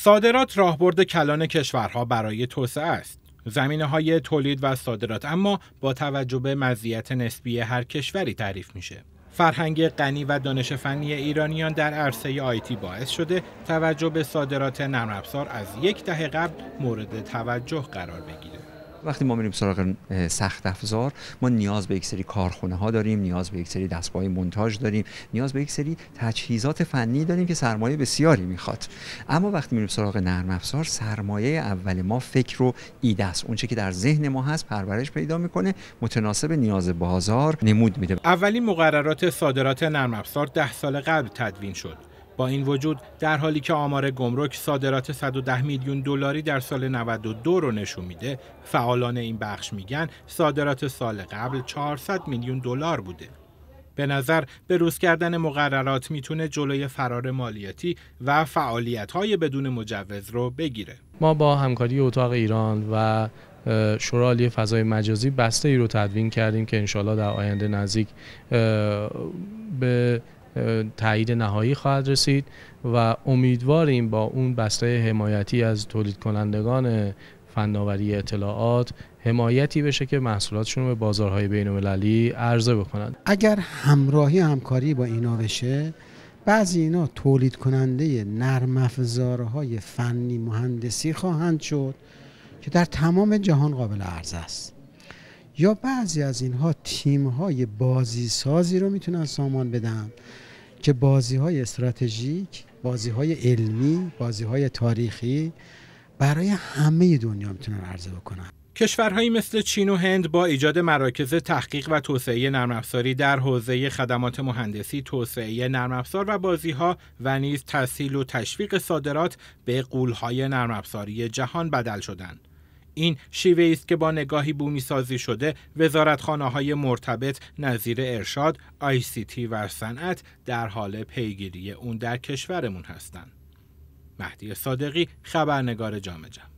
صادرات راهبرد کلان کشورها برای توسعه است. زمینه های تولید و صادرات اما با توجه به مزیت نسبی هر کشوری تعریف میشه. فرهنگ غنی و دانش فنی ایرانیان در عرصه آیتی باعث شده توجه به صادرات نرم از یک دهه قبل مورد توجه قرار بگیره. وقتی ما میریم سراغ سخت افزار ما نیاز به یک سری کارخونه ها داریم نیاز به یک سری دستگاه مونتاژ داریم نیاز به یک سری تجهیزات فنی داریم که سرمایه بسیاری میخواد اما وقتی میریم سراغ نرم افزار سرمایه اول ما فکر و ایده است اونچه که در ذهن ما هست پرورش پیدا میکنه متناسب نیاز بازار نمود میده اولین مقررات صادرات نرم افزار ده سال قبل تدوین شد با این وجود در حالی که آمار گمرک صادرات 110 میلیون دلاری در سال 92 رو نشون میده فعالان این بخش میگن صادرات سال قبل 400 میلیون دلار بوده به نظر روز کردن مقررات میتونه جلوی فرار مالیاتی و فعالیت های بدون مجوز رو بگیره ما با همکاری اتاق ایران و شورای فضای مجازی بسته ای رو تدوین کردیم که انشالله در آینده نزدیک به تایید نهایی خواهد رسید و امیدواریم با اون بسته حمایتی از تولید کنندگان فناوری اطلاعات حمایتی بشه که محصولاتشون به بازارهای بین المللی عرضه بکنند اگر همراهی همکاری با اینا بشه بعضی اینا تولید کننده نرم افزارهای فنی مهندسی خواهند شد که در تمام جهان قابل عرضه است یا بعضی از اینها تیم های بازی سازی رو میتونن سامان بدن که بازی های استراتژیک بازی های علمی بازی های تاریخی برای همه دنیا میتونن عرضه بکنن کشورهایی مثل چین و هند با ایجاد مراکز تحقیق و توسعه نرم افزاری در حوزه خدمات مهندسی، توسعه نرم افزار و بازی ها و نیز تسهیل و تشویق صادرات به قولهای نرم افزاری جهان بدل شدند. این شیوه است که با نگاهی بومی سازی شده وزارتخانه های مرتبط نظیر ارشاد، تی و صنعت در حال پیگیری اون در کشورمون هستند. مهدی صادقی خبرنگار جامجم